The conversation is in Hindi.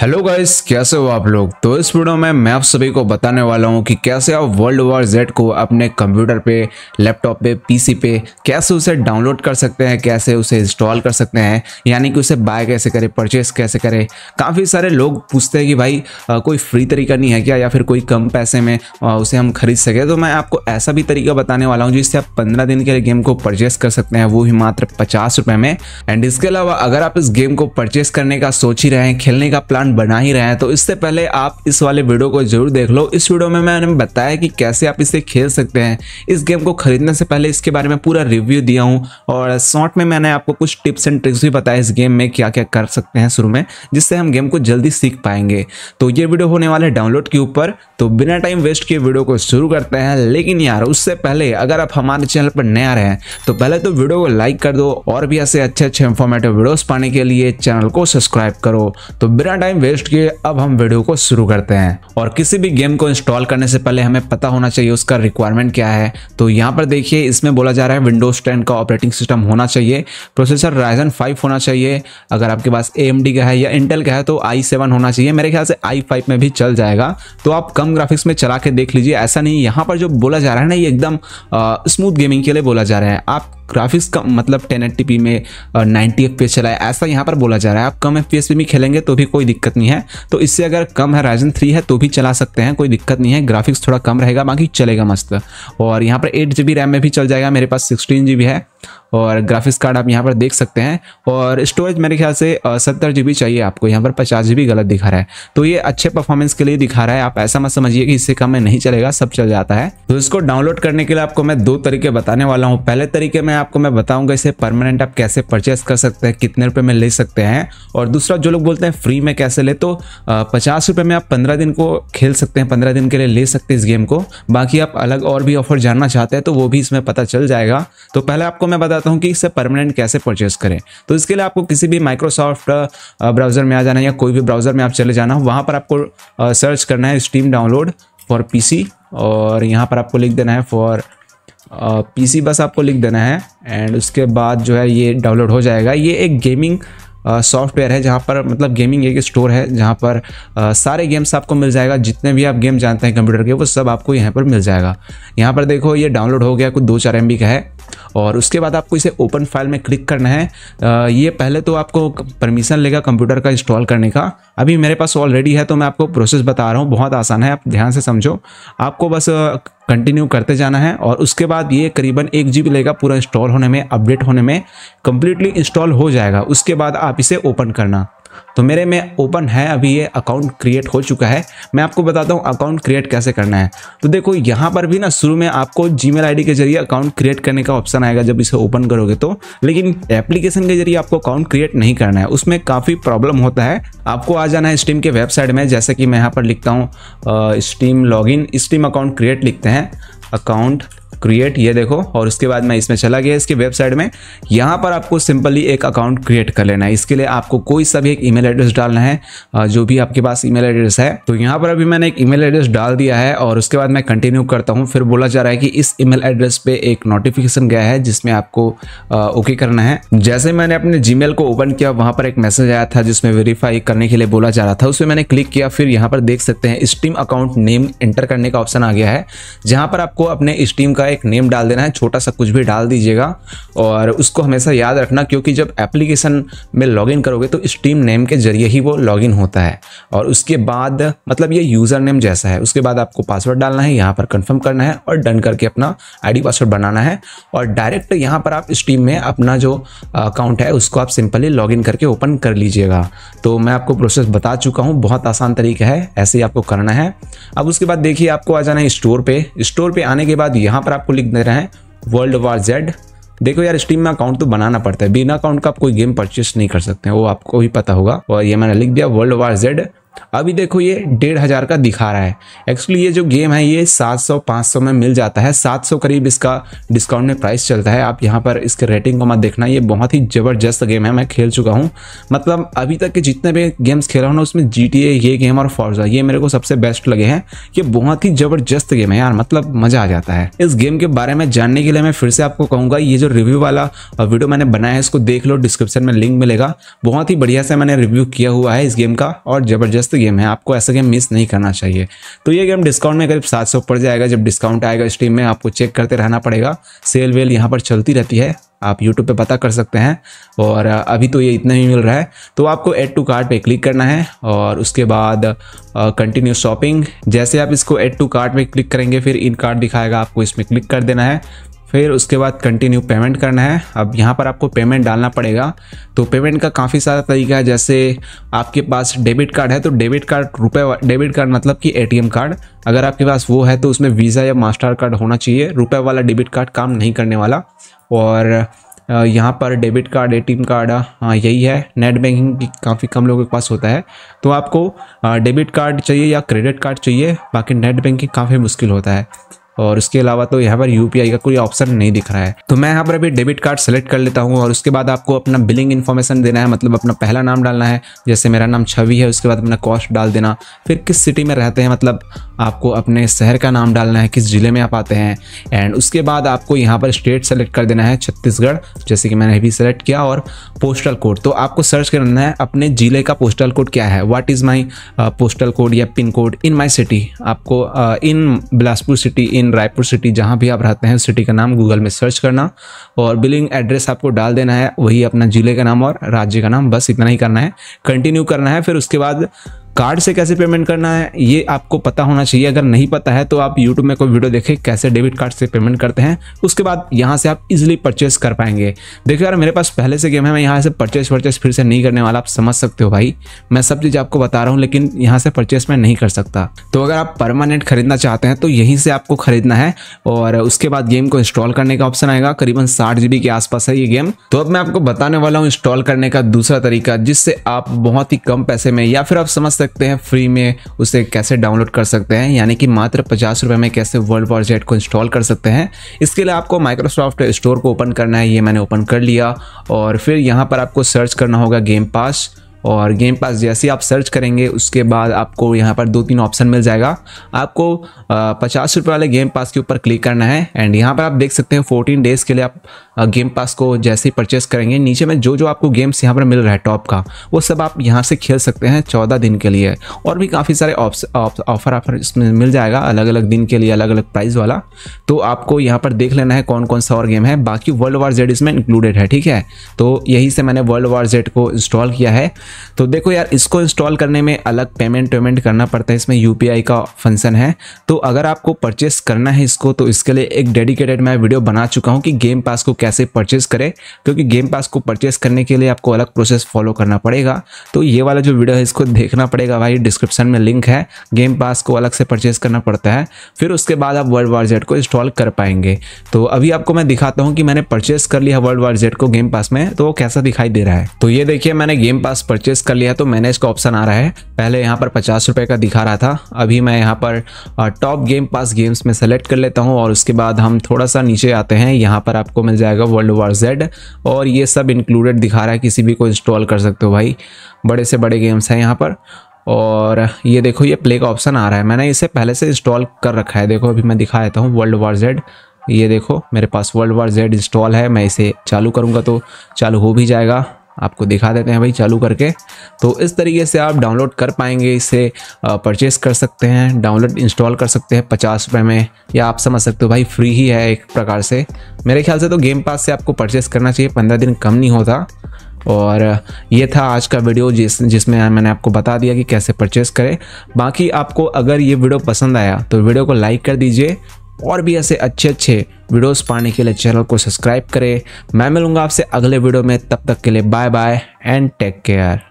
हेलो गाइस कैसे हो आप लोग तो इस वीडियो में मैं आप सभी को बताने वाला हूं कि कैसे आप वर्ल्ड वॉर जेड को अपने कंप्यूटर पे लैपटॉप पे पीसी पे कैसे उसे डाउनलोड कर सकते हैं कैसे उसे इंस्टॉल कर सकते हैं यानी कि उसे बाय कैसे करें परचेस कैसे करें काफ़ी सारे लोग पूछते हैं कि भाई आ, कोई फ्री तरीका नहीं है क्या या फिर कोई कम पैसे में आ, उसे हम खरीद सकें तो मैं आपको ऐसा भी तरीका बताने वाला हूँ जिससे आप पंद्रह दिन के लिए गेम को परचेस कर सकते हैं वो ही मात्र पचास में एंड इसके अलावा अगर आप इस गेम को परचेस करने का सोच ही रहे हैं खेलने का प्लान प्लान बना ही रहे हैं तो इससे पहले आप इस वाले वीडियो को जरूर देख लो इस वीडियो में मैंने बताया कि कैसे आप इसे खेल सकते हैं इस गेम को खरीदने से पहले इसके बारे में पूरा रिव्यू दिया हूँ और शॉर्ट में मैंने आपको कुछ टिप्स एंड ट्रिक्स भी बताया इस गेम में क्या क्या कर सकते हैं शुरू में जिससे हम गेम को जल्दी सीख पाएंगे तो ये वीडियो होने वाले डाउनलोड के ऊपर तो बिना टाइम वेस्ट किए वीडियो को शुरू करते हैं लेकिन यार उससे पहले अगर आप हमारे चैनल पर नए आ रहे हैं तो पहले तो वीडियो को लाइक कर दो और भी ऐसे अच्छे अच्छे इन्फॉर्मेटिव वीडियोस पाने के लिए चैनल को सब्सक्राइब करो तो बिना टाइम वेस्ट किए अब हम वीडियो को शुरू करते हैं और किसी भी गेम को इंस्टॉल करने से पहले हमें पता होना चाहिए उसका रिक्वायरमेंट क्या है तो यहाँ पर देखिए इसमें बोला जा रहा है विंडोज टेन का ऑपरेटिंग सिस्टम होना चाहिए प्रोसेसर राइजन फाइव होना चाहिए अगर आपके पास ए का है या इंटेल का है तो आई होना चाहिए मेरे ख्याल से आई में भी चल जाएगा तो आप कम ग्राफिक्स में चला के देख लीजिए ऐसा नहीं यहाँ पर जो बोला जा रहा है ना ये एकदम स्मूथ गेमिंग के लिए बोला जा रहा है आप ग्राफिक्स का मतलब टेन में नाइन्टी uh, एफ चला है ऐसा यहाँ पर बोला जा रहा है आप कम एफ भी खेलेंगे तो भी कोई दिक्कत नहीं है तो इससे अगर कम है राइजन थ्री है तो भी चला सकते हैं कोई दिक्कत नहीं है ग्राफिक्स थोड़ा कम रहेगा बाकी चलेगा मस्त और यहाँ पर एट जी रैम में भी चल जाएगा मेरे पास सिक्सटीन जी है और ग्राफिक्स कार्ड आप यहाँ पर देख सकते हैं और स्टोरेज मेरे ख्याल से सत्तर जी चाहिए आपको यहाँ पर पचास जी गलत दिखा रहा है तो ये अच्छे परफॉर्मेंस के लिए दिखा रहा है आप ऐसा मत समझिए कि इससे कम में नहीं चलेगा सब चल जाता है तो इसको डाउनलोड करने के लिए आपको मैं दो तरीके बताने वाला हूँ पहले तरीके में आपको मैं बताऊंगा इसे परमानेंट आप कैसे परचेस कर सकते हैं कितने रुपये में ले सकते हैं और दूसरा जो लोग बोलते हैं फ्री में कैसे ले तो पचास में आप पंद्रह दिन को खेल सकते हैं पंद्रह दिन के लिए ले सकते हैं इस गेम को बाकी आप अलग और भी ऑफर जानना चाहते हैं तो वो भी इसमें पता चल जाएगा तो पहले आपको मैं बताता हूँ कि इसे परमानेंट कैसे परचेज करें तो इसके लिए आपको किसी भी माइक्रोसॉफ्ट ब्राउज़र में आ जाना या कोई भी ब्राउज़र में आप चले जाना वहाँ पर आपको सर्च करना है स्टीम डाउनलोड फॉर पी और यहाँ पर आपको लिख देना है फॉर पी बस आपको लिख देना है एंड उसके बाद जो है ये डाउनलोड हो जाएगा ये एक गेमिंग सॉफ्टवेयर है जहाँ पर मतलब गेमिंग एक स्टोर है जहाँ पर आ, सारे गेम्स आपको मिल जाएगा जितने भी आप गेम जानते हैं कंप्यूटर के वो सब आपको यहाँ पर मिल जाएगा यहाँ पर देखो ये डाउनलोड हो गया कुछ दो चार एम का है और उसके बाद आपको इसे ओपन फाइल में क्लिक करना है आ, ये पहले तो आपको परमिशन लेगा कंप्यूटर का इंस्टॉल करने का अभी मेरे पास ऑलरेडी है तो मैं आपको प्रोसेस बता रहा हूँ बहुत आसान है आप ध्यान से समझो आपको बस कंटिन्यू करते जाना है और उसके बाद ये करीबन एक जी लेगा पूरा इंस्टॉल होने में अपडेट होने में कम्प्लीटली इंस्टॉल हो जाएगा उसके बाद आप इसे ओपन करना तो मेरे में ओपन है अभी ये अकाउंट क्रिएट हो चुका है मैं आपको बताता हूँ अकाउंट क्रिएट कैसे करना है तो देखो यहाँ पर भी ना शुरू में आपको जी मेल के जरिए अकाउंट क्रिएट करने का ऑप्शन आएगा जब इसे ओपन करोगे तो लेकिन एप्लीकेशन के जरिए आपको अकाउंट क्रिएट नहीं करना है उसमें काफ़ी प्रॉब्लम होता है आपको आ जाना है स्टीम के वेबसाइट में जैसे कि मैं यहाँ पर लिखता हूँ steam log in steam account create लिखते हैं अकाउंट क्रिएट ये देखो और उसके बाद मैं इसमें चला गया इसके वेबसाइट में यहाँ पर आपको सिंपली एक अकाउंट क्रिएट कर लेना है इसके लिए आपको कोई सा भी एक ईमेल एड्रेस डालना है जो भी आपके पास ईमेल एड्रेस है तो यहाँ पर अभी मैंने एक ईमेल एड्रेस डाल दिया है और उसके बाद मैं कंटिन्यू करता हूँ फिर बोला जा रहा है कि इस ई एड्रेस पे एक नोटिफिकेशन गया है जिसमें आपको ओके करना है जैसे मैंने अपने जी को ओपन किया वहाँ पर एक मैसेज आया था जिसमें वेरीफाई करने के लिए बोला जा रहा था उसमें मैंने क्लिक किया फिर यहाँ पर देख सकते हैं स्टीम अकाउंट नेम एंटर करने का ऑप्शन आ गया है जहाँ पर आपको अपने स्टीम का एक नेम डाल देना है छोटा सा कुछ भी डाल दीजिएगा और उसको हमेशा याद रखना क्योंकि जब एप्लीकेशन में लॉगिन करोगे तो स्टीम नेम के जरिए ही वो लॉगिन होता है और उसके बाद मतलब ये यूज़र नेम जैसा है उसके बाद आपको पासवर्ड डालना है यहाँ पर कन्फर्म करना है और डन करके अपना आई पासवर्ड बनाना है और डायरेक्ट यहाँ पर आप स्टीम में अपना जो अकाउंट है उसको आप सिंपली लॉगिन करके ओपन कर लीजिएगा तो मैं आपको प्रोसेस बता चुका हूँ बहुत आसान तरीका है ऐसे ही आपको करना है अब उसके बाद देखिए आपको आ जाना है स्टोर पे स्टोर पे आने के बाद यहाँ पर आपको लिख दे रहे हैं वर्ल्ड वार जेड देखो यार स्टीम में अकाउंट तो बनाना पड़ता है बिना अकाउंट का आप कोई गेम परचेस नहीं कर सकते हैं वो आपको ही पता होगा और ये मैंने लिख दिया वर्ल्ड वार जेड अभी देखो ये डेढ़ हज़ार का दिखा रहा है एक्चुअली ये जो गेम है ये 700 500 में मिल जाता है 700 करीब इसका डिस्काउंट में प्राइस चलता है आप यहाँ पर इसके रेटिंग को मत देखना ये बहुत ही ज़बरदस्त गेम है मैं खेल चुका हूँ मतलब अभी तक के जितने भी गेम्स खेला हूँ ना उसमें जी ये गेम और फॉर्जा ये मेरे को सबसे बेस्ट लगे हैं ये बहुत ही ज़बरदस्त गेम है यार मतलब मज़ा आ जाता है इस गेम के बारे में जानने के लिए मैं फिर से आपको कहूँगा ये जो रिव्यू वाला वीडियो मैंने बनाया है इसको देख लो डिस्क्रिप्शन में लिंक मिलेगा बहुत ही बढ़िया से मैंने रिव्यू किया हुआ है इस गेम का और ज़बरदस्त मस्त तो गेम है आपको ऐसा गेम मिस नहीं करना चाहिए तो ये गेम डिस्काउंट में करीब सात सौ पड़ जाएगा जब डिस्काउंट आएगा स्टीम में आपको चेक करते रहना पड़ेगा सेल वेल यहाँ पर चलती रहती है आप YouTube पे पता कर सकते हैं और अभी तो ये इतना ही मिल रहा है तो आपको एड टू कार्ट पे क्लिक करना है और उसके बाद कंटिन्यू शॉपिंग जैसे आप इसको एड टू कार्ट में क्लिक करेंगे फिर इन कार्ट दिखाएगा आपको इसमें क्लिक कर देना है फिर उसके बाद कंटिन्यू पेमेंट करना है अब यहाँ पर आपको पेमेंट डालना पड़ेगा तो पेमेंट का काफ़ी सारा तरीका है जैसे आपके पास डेबिट कार्ड है तो डेबिट कार्ड रुपए डेबिट कार्ड मतलब कि एटीएम कार्ड अगर आपके पास वो है तो उसमें वीज़ा या मास्टर कार्ड होना चाहिए रुपए वाला डेबिट कार्ड काम नहीं करने वाला और यहाँ पर डेबिट कार्ड ए कार्ड हाँ यही है नेट बैंकिंग काफ़ी कम लोगों के पास होता है तो आपको डेबिट कार्ड चाहिए या क्रेडिट कार्ड चाहिए बाकी नेट बैंकिंग काफ़ी मुश्किल होता है और उसके अलावा तो यहाँ पर यू का कोई ऑप्शन नहीं दिख रहा है तो मैं यहाँ पर अभी डेबिट कार्ड सेलेक्ट कर लेता हूँ और उसके बाद आपको अपना बिलिंग इन्फॉर्मेशन देना है मतलब अपना पहला नाम डालना है जैसे मेरा नाम छवि है उसके बाद अपना कॉस्ट डाल देना फिर किस सिटी में रहते हैं मतलब आपको अपने शहर का नाम डालना है किस ज़िले में आप आते हैं एंड उसके बाद आपको यहाँ पर स्टेट सेलेक्ट कर देना है छत्तीसगढ़ जैसे कि मैंने अभी सेलेक्ट किया और पोस्टल कोड तो आपको सर्च करना है अपने ज़िले का पोस्टल कोड क्या है what is my postal code या pin code in my city आपको in uh, Bilaspur city in in Raipur city जहाँ भी आप रहते हैं सिटी का नाम गूगल में सर्च करना और बिलिंग एड्रेस आपको डाल देना है वही अपना ज़िले का नाम और राज्य का नाम बस इतना ही करना है कंटिन्यू करना है फिर उसके बाद कार्ड से कैसे पेमेंट करना है ये आपको पता होना चाहिए अगर नहीं पता है तो आप यूट्यूब में कोई वीडियो देखें कैसे डेबिट कार्ड से पेमेंट करते हैं उसके बाद यहाँ से आप इजिली परचेस कर पाएंगे देखिए यार मेरे पास पहले से गेम है मैं यहाँ से परचेस वर्चेस फिर से नहीं करने वाला आप समझ सकते हो भाई मैं सब चीज़ आपको बता रहा हूँ लेकिन यहाँ से परचेस मैं नहीं कर सकता तो अगर आप परमानेंट खरीदना चाहते हैं तो यहीं से आपको खरीदना है और उसके बाद गेम को इंस्टॉल करने का ऑप्शन आएगा करीबन साठ के आसपास है ये गेम तो अब मैं आपको बताने वाला हूँ इंस्टॉल करने का दूसरा तरीका जिससे आप बहुत ही कम पैसे में या फिर आप समझ सकते हैं फ्री में उसे कैसे डाउनलोड कर सकते हैं यानी कि मात्र पचास रुपये में कैसे वर्ल्ड वॉर जेट को इंस्टॉल कर सकते हैं इसके लिए आपको माइक्रोसॉफ्ट स्टोर को ओपन करना है ये मैंने ओपन कर लिया और फिर यहाँ पर आपको सर्च करना होगा गेम पास और गेम पास जैसे ही आप सर्च करेंगे उसके बाद आपको यहाँ पर दो तीन ऑप्शन मिल जाएगा आपको पचास रुपये वाले गेम पास के ऊपर क्लिक करना है एंड यहाँ पर आप देख सकते हैं फोर्टीन डेज़ के लिए आप गेम पास को जैसे ही परचेस करेंगे नीचे में जो जो आपको गेम्स यहाँ पर मिल रहा है टॉप का वो सब आप यहाँ से खेल सकते हैं चौदह दिन के लिए और भी काफ़ी सारे ऑफर ऑफर इसमें मिल जाएगा अलग अलग दिन के लिए अलग अलग प्राइस वाला तो आपको यहाँ पर देख लेना है कौन कौन सा और गेम है बाकी वर्ल्ड वार जेड इसमें इंक्लूडेड है ठीक है तो यही से मैंने वर्ल्ड वार जेड को इंस्टॉल किया है तो देखो यार इसको इंस्टॉल करने में अलग पेमेंट वेमेंट करना पड़ता है इसमें यू का फंक्शन है तो अगर आपको परचेस करना है इसको तो इसके लिए एक डेडिकेटेड मैं वीडियो बना चुका हूँ कि गेम पास को कैसे परचेस करें क्योंकि गेम पास को परचेस करने के लिए आपको अलग प्रोसेस फॉलो करना पड़ेगा तो ये वाला जो वीडियो है इसको देखना पड़ेगा भाई डिस्क्रिप्शन में लिंक है गेम पास को अलग से परचेस करना पड़ता है फिर उसके बाद आप वर्ल्ड वार जेड को इंस्टॉल कर पाएंगे तो अभी आपको मैं दिखाता हूँ कि मैंने परचेस कर लिया वर्ल्ड वार जेड को गेम पास में तो वो कैसा दिखाई दे रहा है तो ये देखिए मैंने गेम पास पर परचेस कर लिया तो मैंने इसका ऑप्शन आ रहा है पहले यहाँ पर पचास रुपये का दिखा रहा था अभी मैं यहाँ पर टॉप गेम पास गेम्स में सेलेक्ट कर लेता हूँ और उसके बाद हम थोड़ा सा नीचे आते हैं यहाँ पर आपको मिल जाएगा वर्ल्ड वार जेड और ये सब इंक्लूडेड दिखा रहा है किसी भी को इंस्टॉल कर सकते हो भाई बड़े से बड़े गेम्स हैं यहाँ पर और ये देखो ये प्ले का ऑप्शन आ रहा है मैंने इसे पहले से इंस्टॉल कर रखा है देखो अभी मैं दिखा देता हूँ वर्ल्ड वार जेड ये देखो मेरे पास वर्ल्ड वार जेड इंस्टॉल है मैं इसे चालू करूँगा तो चालू हो भी जाएगा आपको दिखा देते हैं भाई चालू करके तो इस तरीके से आप डाउनलोड कर पाएंगे इसे परचेस कर सकते हैं डाउनलोड इंस्टॉल कर सकते हैं पचास रुपये में या आप समझ सकते हो भाई फ्री ही है एक प्रकार से मेरे ख्याल से तो गेम पास से आपको परचेस करना चाहिए पंद्रह दिन कम नहीं होता और ये था आज का वीडियो जिस जिसमें मैंने आपको बता दिया कि कैसे परचेस करें बाकी आपको अगर ये वीडियो पसंद आया तो वीडियो को लाइक कर दीजिए और भी ऐसे अच्छे अच्छे वीडियोस पाने के लिए चैनल को सब्सक्राइब करें मैं मिलूंगा आपसे अगले वीडियो में तब तक के लिए bye bye and take care